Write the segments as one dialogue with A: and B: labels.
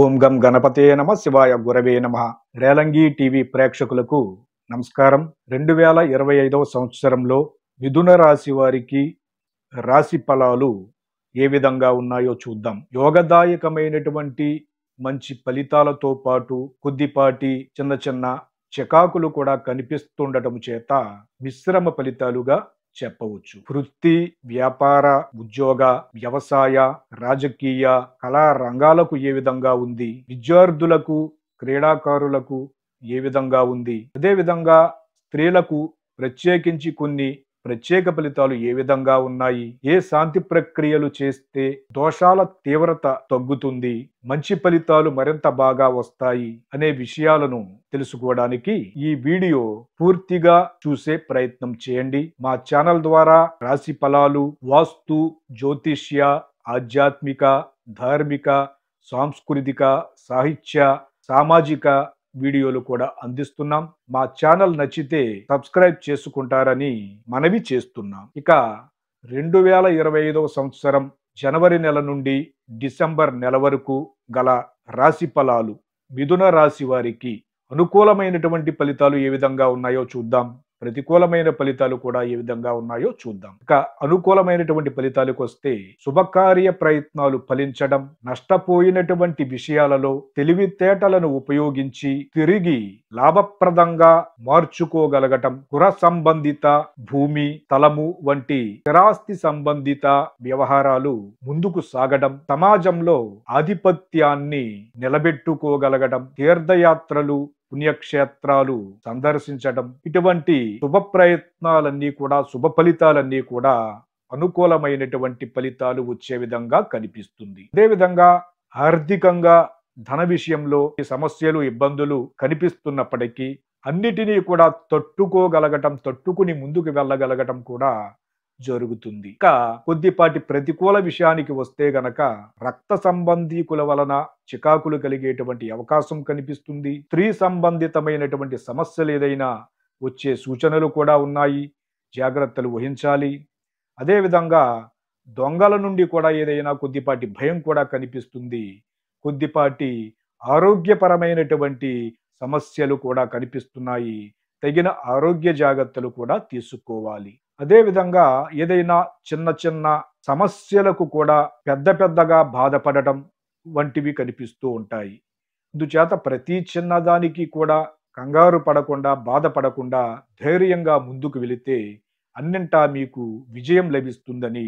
A: ఓం గం గణపతే నమ శివాయ గురవే నమ రేలంగి టీవీ ప్రేక్షకులకు నమస్కారం రెండు వేల ఇరవై ఐదవ సంవత్సరంలో మిథున రాశి వారికి రాశి ఫలాలు ఏ విధంగా ఉన్నాయో చూద్దాం యోగదాయకమైనటువంటి మంచి ఫలితాలతో పాటు కొద్దిపాటి చిన్న చిన్న చికాకులు కూడా కనిపిస్తుండటం చేత మిశ్రమ ఫలితాలుగా చెప్పవచ్చు వృత్తి వ్యాపార ఉద్యోగ వ్యవసాయ రాజకీయ కళా రంగాలకు ఏ విధంగా ఉంది విద్యార్థులకు క్రీడాకారులకు ఏ విధంగా ఉంది అదేవిధంగా స్త్రీలకు ప్రత్యేకించి కొన్ని ప్రత్యేక ఫలితాలు ఏ విధంగా ఉన్నాయి ఏ శాంతి ప్రక్రియలు చేస్తే దోషాల తీవ్రత తగ్గుతుంది మంచి ఫలితాలు మరింత బాగా వస్తాయి అనే విషయాలను తెలుసుకోవడానికి ఈ వీడియో పూర్తిగా చూసే ప్రయత్నం చేయండి మా ఛానల్ ద్వారా రాశి ఫలాలు వాస్తు జ్యోతిష్య ఆధ్యాత్మిక ధార్మిక సాంస్కృతిక సాహిత్య సామాజిక వీడియోలు కూడా అందిస్తున్నాం మా ఛానల్ నచ్చితే సబ్స్క్రైబ్ చేసుకుంటారని మనవి చేస్తున్నాం ఇక రెండు వేల ఇరవై ఐదవ సంవత్సరం జనవరి నెల నుండి డిసెంబర్ నెల వరకు గల రాశి ఫలాలు మిథున రాశి వారికి అనుకూలమైనటువంటి ఫలితాలు ఏ విధంగా ఉన్నాయో చూద్దాం ప్రతికూలమైన ఫలితాలు కూడా ఏ విధంగా ఉన్నాయో చూద్దాం ఇక అనుకూలమైనటువంటి ఫలితాలకు వస్తే శుభకార్య ప్రయత్నాలు ఫలించడం నష్టపోయినటువంటి విషయాలలో తెలివితేటలను ఉపయోగించి తిరిగి లాభప్రదంగా మార్చుకోగలగటం కుర సంబంధిత భూమి తలము వంటి స్థిరాస్తి సంబంధిత వ్యవహారాలు ముందుకు సాగడం సమాజంలో ఆధిపత్యాన్ని నిలబెట్టుకోగలగడం తీర్థయాత్రలు పుణ్యక్షేత్రాలు సందర్శించడం ఇటువంటి శుభ ప్రయత్నాలన్నీ కూడా శుభ ఫలితాలన్నీ కూడా అనుకూలమైనటువంటి ఫలితాలు వచ్చే విధంగా కనిపిస్తుంది అదేవిధంగా ఆర్థికంగా ధన విషయంలో ఈ సమస్యలు ఇబ్బందులు కనిపిస్తున్నప్పటికీ అన్నిటినీ కూడా తట్టుకోగలగటం తట్టుకుని ముందుకు వెళ్ళగలగటం కూడా జరుగుతుంది ఇంకా కొద్దిపాటి ప్రతికూల విషయానికి వస్తే గనక రక్త సంబంధీకుల వలన చికాకులు కలిగేటువంటి అవకాశం కనిపిస్తుంది స్త్రీ సంబంధితమైనటువంటి సమస్యలు ఏదైనా వచ్చే సూచనలు కూడా ఉన్నాయి జాగ్రత్తలు వహించాలి అదేవిధంగా దొంగల నుండి కూడా ఏదైనా కొద్దిపాటి భయం కూడా కనిపిస్తుంది కొద్దిపాటి ఆరోగ్యపరమైనటువంటి సమస్యలు కూడా కనిపిస్తున్నాయి తగిన ఆరోగ్య జాగ్రత్తలు కూడా తీసుకోవాలి అదేవిధంగా ఏదైనా చిన్న చిన్న సమస్యలకు కూడా పెద్ద పెద్దగా బాధపడటం వంటివి కనిపిస్తూ ఉంటాయి అందుచేత ప్రతి చిన్నదానికి కూడా కంగారు పడకుండా బాధపడకుండా ధైర్యంగా ముందుకు వెళితే అన్నింటా మీకు విజయం లభిస్తుందని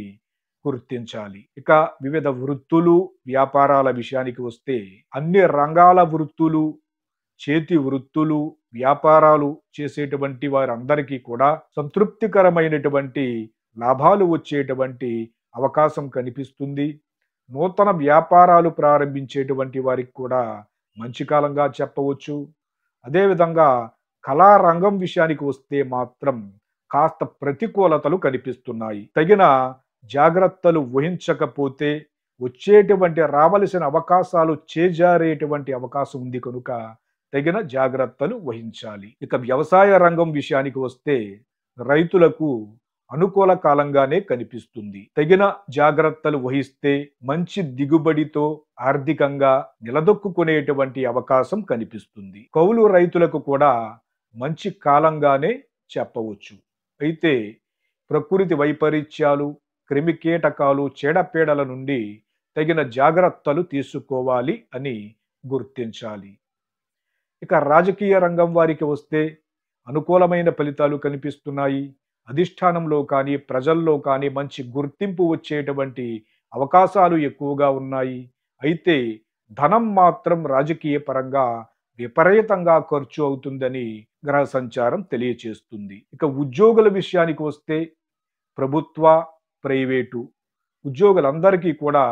A: గుర్తించాలి ఇక వివిధ వృత్తులు వ్యాపారాల విషయానికి వస్తే అన్ని రంగాల వృత్తులు చేతి వృత్తులు వ్యాపారాలు చేసేటువంటి వారందరికీ కూడా సంతృప్తికరమైనటువంటి లాభాలు వచ్చేటువంటి అవకాశం కనిపిస్తుంది నూతన వ్యాపారాలు ప్రారంభించేటువంటి వారికి కూడా మంచి కాలంగా చెప్పవచ్చు అదేవిధంగా కళారంగం విషయానికి వస్తే మాత్రం కాస్త ప్రతికూలతలు కనిపిస్తున్నాయి తగిన జాగ్రత్తలు వహించకపోతే వచ్చేటువంటి రావలసిన అవకాశాలు చేజారేటువంటి అవకాశం ఉంది కనుక తగిన జాగ్రత్తలు వహించాలి ఇక వ్యవసాయ రంగం విషయానికి వస్తే రైతులకు అనుకూల కాలంగానే కనిపిస్తుంది తగిన జాగ్రత్తలు వహిస్తే మంచి దిగుబడితో ఆర్థికంగా నిలదొక్కునేటువంటి అవకాశం కనిపిస్తుంది కౌలు రైతులకు కూడా మంచి కాలంగానే చెప్పవచ్చు అయితే ప్రకృతి వైపరీత్యాలు క్రిమి కీటకాలు చీడపీడల నుండి తగిన జాగ్రత్తలు తీసుకోవాలి అని గుర్తించాలి ఇక రాజకీయ రంగం వారికి వస్తే అనుకూలమైన ఫలితాలు కనిపిస్తున్నాయి అధిష్టానంలో కానీ ప్రజల్లో కానీ మంచి గుర్తింపు వచ్చేటువంటి అవకాశాలు ఎక్కువగా ఉన్నాయి అయితే ధనం మాత్రం రాజకీయ పరంగా విపరీతంగా ఖర్చు అవుతుందని గ్రహ సంచారం తెలియచేస్తుంది ఇక ఉద్యోగుల విషయానికి వస్తే ప్రభుత్వ ప్రైవేటు ఉద్యోగులందరికీ కూడా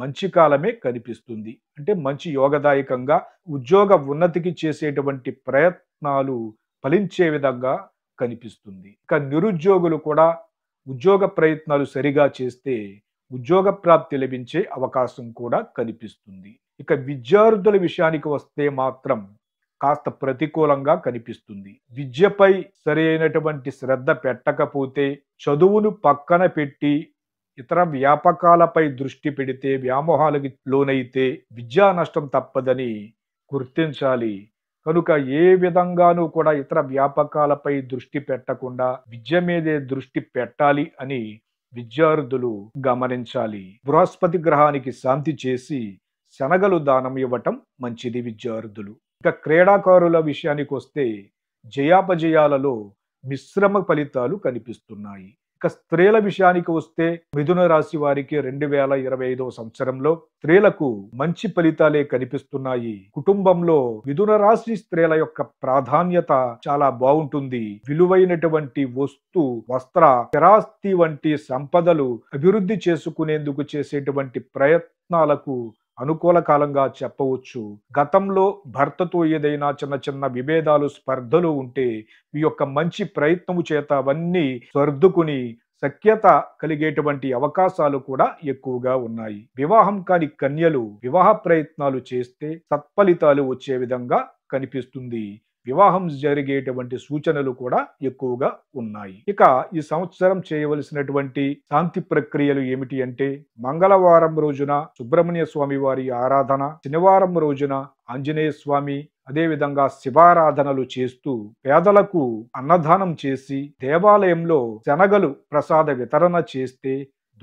A: మంచి కాలమే కనిపిస్తుంది అంటే మంచి యోగదాయకంగా ఉద్యోగ ఉన్నతికి చేసేటువంటి ప్రయత్నాలు ఫలించే విధంగా కనిపిస్తుంది ఇక నిరుద్యోగులు కూడా ఉద్యోగ ప్రయత్నాలు సరిగా చేస్తే ఉద్యోగ ప్రాప్తి లభించే అవకాశం కూడా కనిపిస్తుంది ఇక విద్యార్థుల విషయానికి వస్తే మాత్రం కాస్త ప్రతికూలంగా కనిపిస్తుంది విద్యపై సరైనటువంటి శ్రద్ధ పెట్టకపోతే చదువును పక్కన పెట్టి ఇతర వ్యాపకాలపై దృష్టి పెడితే వ్యామోహాలకి లోనైతే విద్యా నష్టం తప్పదని గుర్తించాలి కనుక ఏ విధంగానూ కూడా ఇతర వ్యాపకాలపై దృష్టి పెట్టకుండా విద్య మీదే దృష్టి పెట్టాలి అని విద్యార్థులు గమనించాలి బృహస్పతి గ్రహానికి శాంతి చేసి శనగలు దానం ఇవ్వటం మంచిది విద్యార్థులు ఇక క్రీడాకారుల విషయానికి వస్తే జయాపజయాలలో మిశ్రమ ఫలితాలు కనిపిస్తున్నాయి ఇక స్త్రీల విషయానికి వస్తే మిథున రాశి వారికి రెండు వేల ఇరవై ఐదవ సంవత్సరంలో స్త్రీలకు మంచి ఫలితాలే కనిపిస్తున్నాయి కుటుంబంలో మిథున రాశి స్త్రీల యొక్క ప్రాధాన్యత చాలా బాగుంటుంది విలువైనటువంటి వస్తు వస్త్ర స్థిరాస్తి వంటి సంపదలు అభివృద్ధి చేసుకునేందుకు చేసేటువంటి ప్రయత్నాలకు అనుకూల కాలంగా చెప్పవచ్చు గతంలో భర్తతో ఏదైనా చిన్న చిన్న విభేదాలు స్పర్ధలు ఉంటే మీ యొక్క మంచి ప్రయత్నము చేత అవన్నీ సర్దుకుని సఖ్యత కలిగేటువంటి అవకాశాలు కూడా ఎక్కువగా ఉన్నాయి వివాహం కాని కన్యలు వివాహ ప్రయత్నాలు చేస్తే సత్ఫలితాలు వచ్చే విధంగా కనిపిస్తుంది వివాహం జరిగేటువంటి సూచనలు కూడా ఎక్కువగా ఉన్నాయి ఇక ఈ సంవత్సరం చేయవలసినటువంటి శాంతి ప్రక్రియలు ఏమిటి అంటే మంగళవారం రోజున సుబ్రహ్మణ్య స్వామి వారి ఆరాధన శనివారం రోజున ఆంజనేయ స్వామి అదేవిధంగా శివారాధనలు చేస్తూ పేదలకు అన్నదానం చేసి దేవాలయంలో శనగలు ప్రసాద వితరణ చేస్తే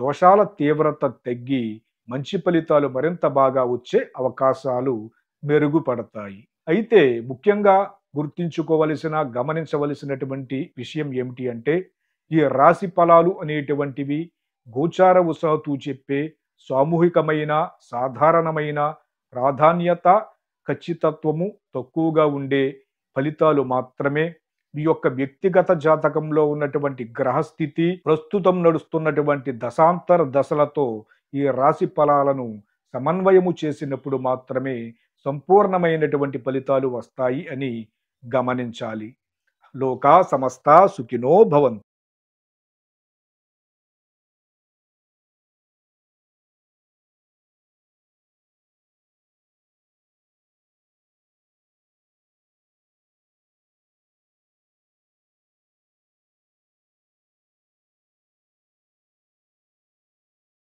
A: దోషాల తీవ్రత తగ్గి మంచి ఫలితాలు మరింత బాగా వచ్చే అవకాశాలు మెరుగుపడతాయి అయితే ముఖ్యంగా గుర్తించుకోవలసిన గమనించవలసినటువంటి విషయం ఏమిటి అంటే ఈ రాశి ఫలాలు అనేటువంటివి గోచార వసాతు చెప్పే సామూహికమైన సాధారణమైన ప్రాధాన్యత ఖచ్చితత్వము తక్కువగా ఉండే ఫలితాలు మాత్రమే మీ యొక్క వ్యక్తిగత జాతకంలో ఉన్నటువంటి గ్రహస్థితి ప్రస్తుతం నడుస్తున్నటువంటి దశాంతర దశలతో ఈ రాశి ఫలాలను సమన్వయము చేసినప్పుడు మాత్రమే సంపూర్ణమైనటువంటి ఫలితాలు వస్తాయి అని గమనించాలి లోకా సమస్త సుఖినో భవంతు